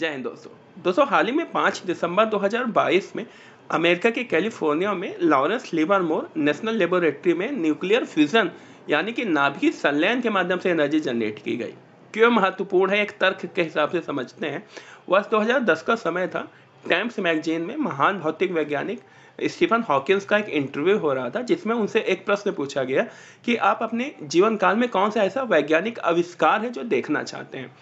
जय हिंद दोस्तों दोस्तों हाल ही में पाँच दिसंबर 2022 में अमेरिका के कैलिफोर्निया में Lawrence Livermore National Laboratory में न्यूक्लियर फ्यूजन यानी कि नाभिक संलयन के माध्यम से एनर्जी जनरेट की गई क्यों महत्वपूर्ण है एक तर्क के हिसाब से समझते हैं वर्ष 2010 का समय था टाइम्स मैगजीन में महान भौतिक वैज्ञानिक स्टीफन हॉकिंस का एक इंटरव्यू हो रहा था जिसमें उनसे एक प्रश्न पूछा गया कि आप अपने जीवन काल में कौन सा ऐसा वैज्ञानिक आविष्कार है जो देखना चाहते हैं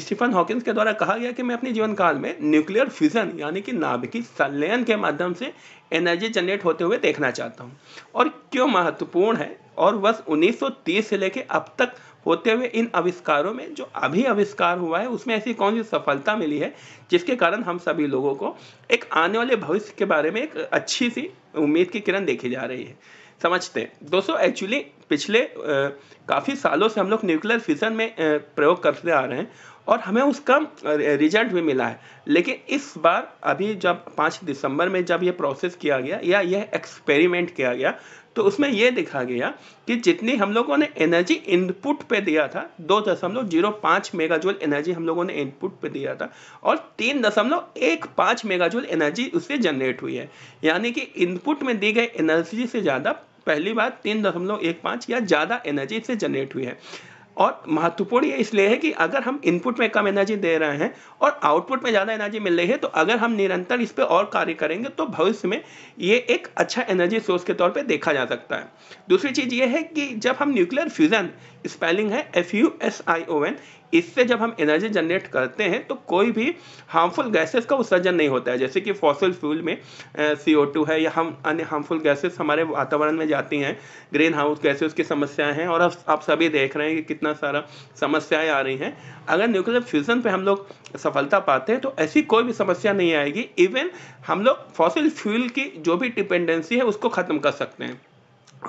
स्टीफन हॉकिंस के द्वारा कहा गया कि मैं अपने जीवन काल में न्यूक्लियर फ्यूजन यानी कि नाभिकीय संलयन के माध्यम से एनर्जी जनरेट होते हुए देखना चाहता हूँ और क्यों महत्वपूर्ण है और वर्ष 1930 से लेकर अब तक होते हुए इन आविष्कारों में जो अभी आविष्कार हुआ है उसमें ऐसी कौन सी सफलता मिली है जिसके कारण हम सभी लोगों को एक आने वाले भविष्य के बारे में एक अच्छी सी उम्मीद की किरण देखी जा रही है समझते हैं दोस्तों एक्चुअली पिछले काफ़ी सालों से हम लोग न्यूक्लियर फिजन में प्रयोग करते आ रहे हैं और हमें उसका रिजल्ट भी मिला है लेकिन इस बार अभी जब पाँच दिसंबर में जब यह प्रोसेस किया गया या यह एक्सपेरिमेंट किया गया तो उसमें यह देखा गया कि जितनी हम लोगों ने एनर्जी इनपुट पे दिया था दो दशमलव जीरो पाँच मेगाजोल एनर्जी हम लोगों ने इनपुट पे दिया था और तीन दशमलव एक पाँच मेगाजोल एनर्जी उससे जनरेट हुई है यानी कि इनपुट में दी गई एनर्जी से ज़्यादा पहली बार तीन दशमलव एक पाँच या ज़्यादा एनर्जी से जनरेट हुई है और महत्वपूर्ण ये इसलिए है कि अगर हम इनपुट में कम एनर्जी दे रहे हैं और आउटपुट में ज़्यादा एनर्जी मिल रही है तो अगर हम निरंतर इस पर और कार्य करेंगे तो भविष्य में ये एक अच्छा एनर्जी सोर्स के तौर पर देखा जा सकता है दूसरी चीज़ ये है कि जब हम न्यूक्लियर फ्यूज़न स्पेलिंग है F U S I O N इससे जब हम एनर्जी जनरेट करते हैं तो कोई भी हार्मफुल गैसेस का उत्सर्जन नहीं होता है जैसे कि फॉसिल फ्यूल में सी ओ टू है या हम अन्य हार्मफुल गैसेस हमारे वातावरण में जाती हैं ग्रीन हाउस गैसेस की समस्याएं हैं और अब आप सभी देख रहे हैं कि कितना सारा समस्याएं आ रही हैं अगर न्यूक्लियर फ्यूज़न पर हम लोग सफलता पाते हैं तो ऐसी कोई भी समस्या नहीं आएगी इवन हम लोग फॉसिल फ्यूल की जो भी डिपेंडेंसी है उसको ख़त्म कर सकते हैं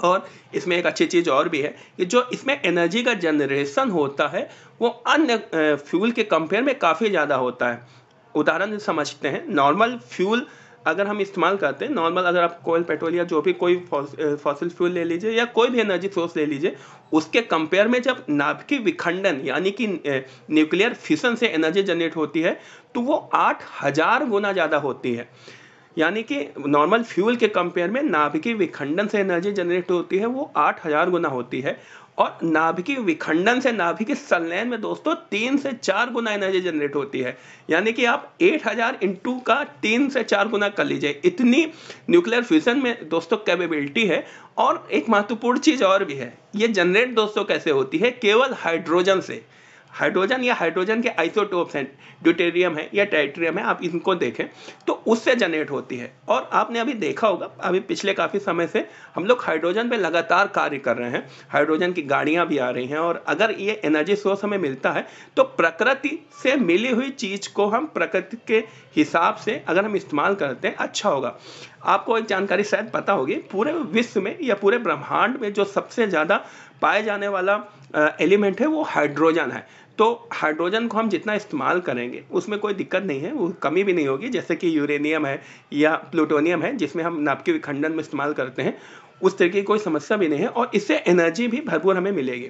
और इसमें एक अच्छी चीज़ और भी है कि जो इसमें एनर्जी का जनरेशन होता है वो अन्य फ्यूल के कंपेयर में काफ़ी ज़्यादा होता है उदाहरण समझते हैं नॉर्मल फ्यूल अगर हम इस्तेमाल करते हैं नॉर्मल अगर आप कोयल पेट्रोल या जो भी कोई फॉसिल फ्यूल ले लीजिए या कोई भी एनर्जी सोर्स ले लीजिए उसके कंपेयर में जब नाभिकीय विखंडन यानी कि न्यूक्लियर फिशन से एनर्जी जनरेट होती है तो वो आठ हज़ार गुना ज़्यादा होती है यानी कि नॉर्मल फ्यूल के कंपेयर में नाभिकीय विखंडन से एनर्जी जनरेट होती है वो आठ हज़ार गुना होती है और नाभिकीय विखंडन से नाभिकीय संलयन में दोस्तों तीन से चार गुना एनर्जी जनरेट होती है यानी कि आप 8000 हज़ार इंटू का तीन से चार गुना कर लीजिए इतनी न्यूक्लियर फ्यूजन में दोस्तों कैपेबिलिटी है और एक महत्वपूर्ण चीज़ और भी है ये जनरेट दोस्तों कैसे होती है केवल हाइड्रोजन से हाइड्रोजन या हाइड्रोजन के आइसोटोप्स हैं ड्यूटेरियम है या टाइट्रियम है आप इनको देखें तो उससे जनरेट होती है और आपने अभी देखा होगा अभी पिछले काफ़ी समय से हम लोग हाइड्रोजन पे लगातार कार्य कर रहे हैं हाइड्रोजन की गाड़ियाँ भी आ रही हैं और अगर ये एनर्जी सोर्स हमें मिलता है तो प्रकृति से मिली हुई चीज़ को हम प्रकृति के हिसाब से अगर हम इस्तेमाल करते हैं अच्छा होगा आपको एक जानकारी शायद पता होगी पूरे विश्व में या पूरे ब्रह्मांड में जो सबसे ज़्यादा पाया जाने वाला एलिमेंट है वो हाइड्रोजन है तो हाइड्रोजन को हम जितना इस्तेमाल करेंगे उसमें कोई दिक्कत नहीं है वो कमी भी नहीं होगी जैसे कि यूरेनियम है या प्लूटोनियम है जिसमें हम के विखंडन में इस्तेमाल करते हैं उस तरह की कोई समस्या भी नहीं है और इससे एनर्जी भी भरपूर हमें मिलेगी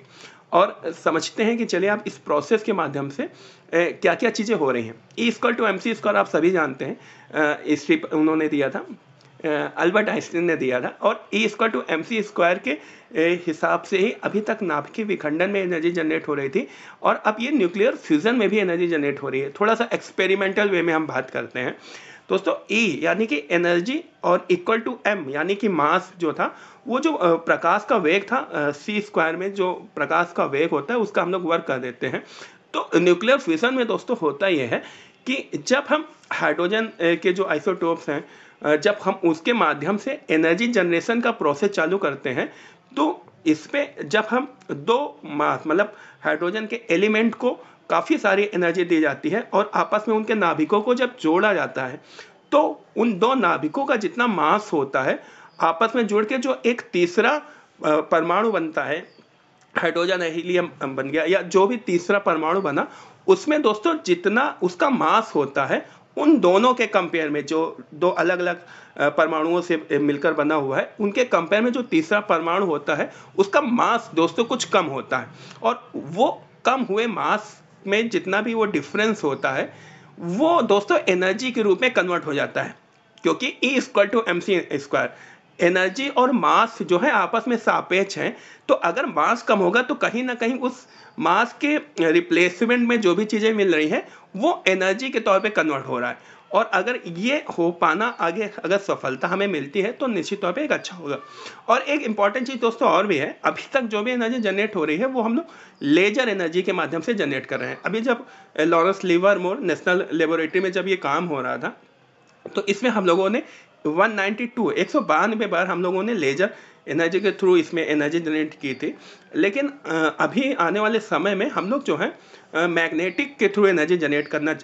और समझते हैं कि चलिए आप इस प्रोसेस के माध्यम से ए, क्या क्या चीज़ें हो रही हैं ई स्कॉल टू एम सी स्कॉल आप सभी जानते हैं इस उन्होंने दिया था अल्बर्ट आइंस्टीन ने दिया था और E square to M C square के हिसाब से ही अभी तक नाभिकीय विखंडन में एनर्जी जनरेट हो रही थी और अब ये न्यूक्लियर फ्यूज़न में भी एनर्जी जनरेट हो रही है थोड़ा सा एक्सपेरिमेंटल वे में हम बात करते हैं दोस्तों ए यानी कि एनर्जी और इक्वल टू एम यानी कि मास जो था वो जो प्रकाश का वेग था सी स्क्वायर में जो प्रकाश का वेग होता है उसका हम लोग वर्क कर देते हैं तो न्यूक्लियर फ्यूज़न में दोस्तों होता यह है कि जब हम हाइड्रोजन के जो आइसोटोप्स हैं जब हम उसके माध्यम से एनर्जी जनरेशन का प्रोसेस चालू करते हैं तो इस पर जब हम दो मास मतलब हाइड्रोजन के एलिमेंट को काफ़ी सारी एनर्जी दी जाती है और आपस में उनके नाभिकों को जब जोड़ा जाता है तो उन दो नाभिकों का जितना मास होता है आपस में जुड़ के जो एक तीसरा परमाणु बनता है हाइड्रोजन हीलियम बन गया या जो भी तीसरा परमाणु बना उसमें दोस्तों जितना उसका मास होता है उन दोनों के कंपेयर में जो दो अलग अलग परमाणुओं से मिलकर बना हुआ है उनके कंपेयर में जो तीसरा परमाणु होता है उसका मास दोस्तों कुछ कम होता है और वो कम हुए मास में जितना भी वो डिफरेंस होता है वो दोस्तों एनर्जी के रूप में कन्वर्ट हो जाता है क्योंकि E square to M C square energy और मास जो है आपस में सापेक्ष हैं तो अगर मास कम होगा तो कहीं ना कहीं उस मास के रिप्लेसमेंट में जो भी चीज़ें मिल रही हैं वो एनर्जी के तौर पे कन्वर्ट हो रहा है और अगर ये हो पाना आगे अगर सफलता हमें मिलती है तो निश्चित तौर पे एक अच्छा होगा और एक इम्पॉर्टेंट चीज़ दोस्तों और भी है अभी तक जो भी एनर्जी जनरेट हो रही है वो हम लोग लेजर एनर्जी के माध्यम से जनरेट कर रहे हैं अभी जब Lawrence Livermore National Laboratory में जब ये काम हो रहा था तो इसमें हम लोगों ने टू एक सौ बानवे बार हम लोगों ने लेजर एनर्जी के थ्रू इसमें एनर्जी जनरेट की थी लेकिन अभी आने वाले समय में हम लोग जो है मैग्नेटिक के थ्रू एनर्जी जनरेट करना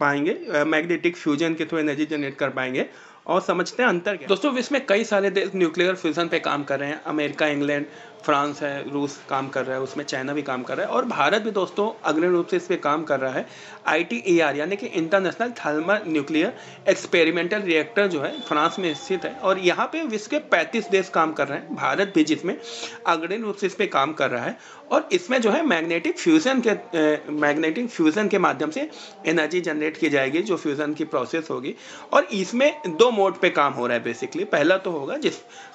पाएंगे मैग्नेटिक फ्यूजन के थ्रू एनर्जी जनरेट कर पाएंगे और समझते हैं अंतर क्या दोस्तों इसमें कई सारे देश न्यूक्लियर फ्यूजन पे काम कर रहे हैं अमेरिका इंग्लैंड फ्रांस है रूस काम कर रहा है उसमें चाइना भी काम कर रहा है और भारत भी दोस्तों अग्रिम रूप से इस पर काम कर रहा है आई टी ए आर यानी कि international thermal nuclear experimental reactor जो है फ्रांस में स्थित है और यहाँ पे विश्व के पैंतीस देश काम कर रहे हैं भारत भी जिसमें अग्रिम रूप से इस पर काम कर रहा है और इसमें जो है मैग्नेटिक फ्यूज़न के मैग्नेटिक फ्यूज़न के माध्यम से एनर्जी जनरेट की जाएगी जो फ्यूज़न की प्रोसेस होगी और इसमें दो मोड पे काम हो रहा है बेसिकली पहला तो होगा जिस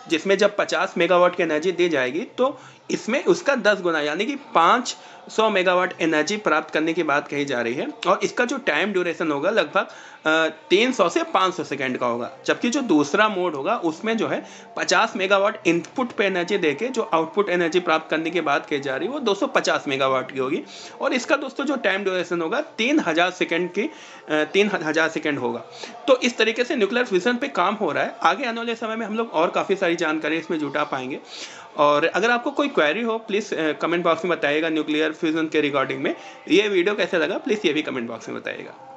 जिसमें जब 50 मेगावाट की एनर्जी दी जाएगी तो इसमें उसका 10 गुना यानी कि 500 मेगावाट एनर्जी प्राप्त करने की बात कही जा रही है और इसका जो टाइम ड्यूरेशन होगा लगभग तीन सौ से पाँच सौ सेकेंड का होगा जबकि जो दूसरा मोड होगा उसमें जो है पचास मेगावाट इनपुट पे एनर्जी दे जो आउटपुट एनर्जी प्राप्त करने की बात की जा रही है वो दो सौ पचास मेगावाट की होगी और इसका दोस्तों जो टाइम ड्यूरेशन होगा तीन हज़ार सेकेंड की तीन हज़ार सेकेंड होगा तो इस तरीके से न्यूक्लियर फ्यूजन पर काम हो रहा है आगे आने वाले समय में हम लोग और काफ़ी सारी जानकारी इसमें जुटा पाएंगे और अगर आपको कोई क्वेरी हो प्लीज़ कमेंट बॉक्स में बताइएगा न्यूक्लियर फ्यूजन के रिगार्डिंग में ये वीडियो कैसा लगा प्लीज़ ये भी कमेंट बॉक्स में बताइएगा